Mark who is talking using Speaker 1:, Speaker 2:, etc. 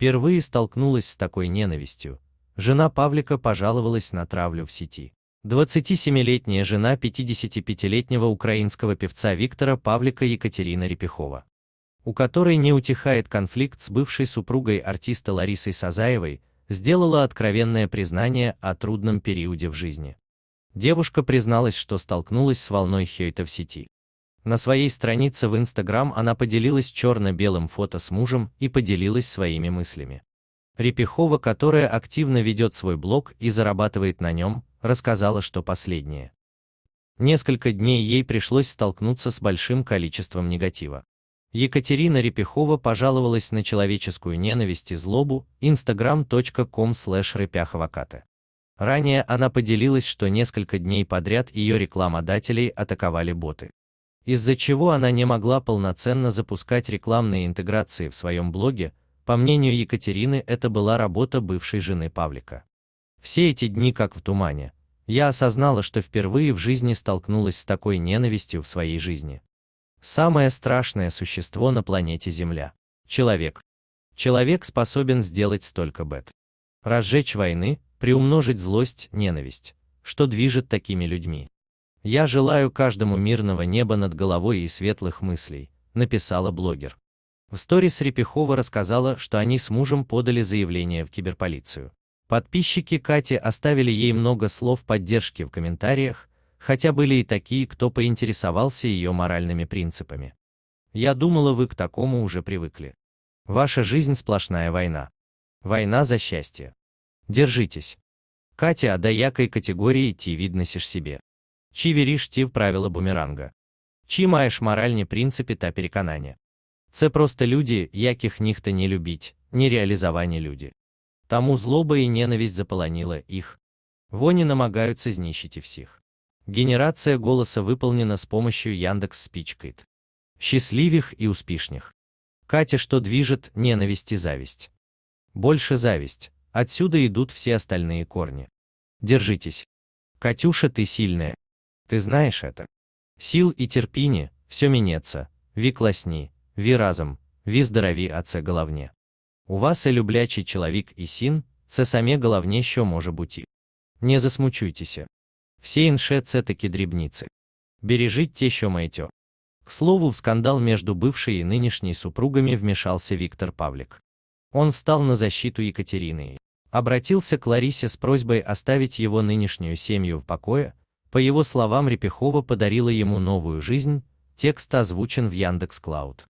Speaker 1: впервые столкнулась с такой ненавистью. Жена Павлика пожаловалась на травлю в сети. 27-летняя жена 55-летнего украинского певца Виктора Павлика Екатерина Репихова, у которой не утихает конфликт с бывшей супругой артиста Ларисой Сазаевой, сделала откровенное признание о трудном периоде в жизни. Девушка призналась, что столкнулась с волной хейта в сети. На своей странице в Instagram она поделилась черно-белым фото с мужем и поделилась своими мыслями. Репихова, которая активно ведет свой блог и зарабатывает на нем, рассказала, что последнее. Несколько дней ей пришлось столкнуться с большим количеством негатива. Екатерина Репихова пожаловалась на человеческую ненависть и злобу instagram.com slash репяховакаты. Ранее она поделилась, что несколько дней подряд ее рекламодателей атаковали боты из-за чего она не могла полноценно запускать рекламные интеграции в своем блоге, по мнению Екатерины, это была работа бывшей жены Павлика. Все эти дни как в тумане. Я осознала, что впервые в жизни столкнулась с такой ненавистью в своей жизни. Самое страшное существо на планете Земля. Человек. Человек способен сделать столько бед. Разжечь войны, приумножить злость, ненависть. Что движет такими людьми? Я желаю каждому мирного неба над головой и светлых мыслей, написала блогер. В сторис Репихова рассказала, что они с мужем подали заявление в киберполицию. Подписчики Кати оставили ей много слов поддержки в комментариях, хотя были и такие, кто поинтересовался ее моральными принципами. Я думала, вы к такому уже привыкли. Ваша жизнь сплошная война. Война за счастье. Держитесь. Катя, а до якой категории идти видно себе. Чи віриш ті в правила бумеранга? Чи маєш моральні принципи та переконання? Це просто люди, яких ніхто не любить, нереалізовані люди. Тому злоба і ненависть заполонила їх. Вони намагаються знищити всіх. Генерация голоса выполнена з помощью Яндекс Спичкит. Счастливых і успішних. Катя що движет ненависть и зависть? Больше зависть. Отсюда йдуть всі остальные корни. Держитесь. Катюша, ти сильная, ты знаешь это. Сил и терпіння, все мінеться, ві класні, ві разом, ві здорови а це головне. У вас и люблячий человек и син, це саме головне, що може бути. Не засмучуйтеся. Все інше це таки дрібниці. Бережіть те, що маєте. К слову, в скандал между бывшей и нынешней супругами вмешался Виктор Павлик. Он встал на защиту Екатерины и обратился к Ларисе с просьбой оставить его нынешнюю семью в покое, по его словам, Репехова подарила ему новую жизнь. Текст озвучен в Яндекс.Клауд.